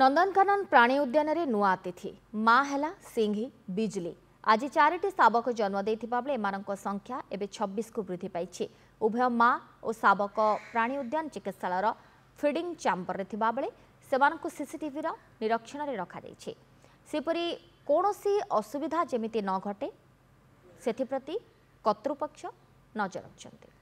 ନନ୍ଦନକାନନ ପ୍ରାଣୀ ଉଦ୍ୟାନରେ ନୂଆ ଅତିଥି ମା ହେଲା ସିଂହୀ ବିଜୁଳି ଆଜି ଚାରିଟି ଶାବକ ଜନ୍ମ ଦେଇଥିବାବେଳେ ଏମାନଙ୍କ ସଂଖ୍ୟା ଏବେ ଛବିଶକୁ ବୃଦ୍ଧି ପାଇଛି ଉଭୟ ମା ଓ ଶାବକ ପ୍ରାଣୀ ଉଦ୍ୟାନ ଚିକିତ୍ସାଳୟର ଫିଡିଂ ଚାମ୍ବରରେ ଥିବାବେଳେ ସେମାନଙ୍କୁ ସିସିଟିଭିର ନିରୀକ୍ଷଣରେ ରଖାଯାଇଛି ସେପରି କୌଣସି ଅସୁବିଧା ଯେମିତି ନ ଘଟେ ସେଥିପ୍ରତି କର୍ତ୍ତୃପକ୍ଷ ନଜର ରଖିଛନ୍ତି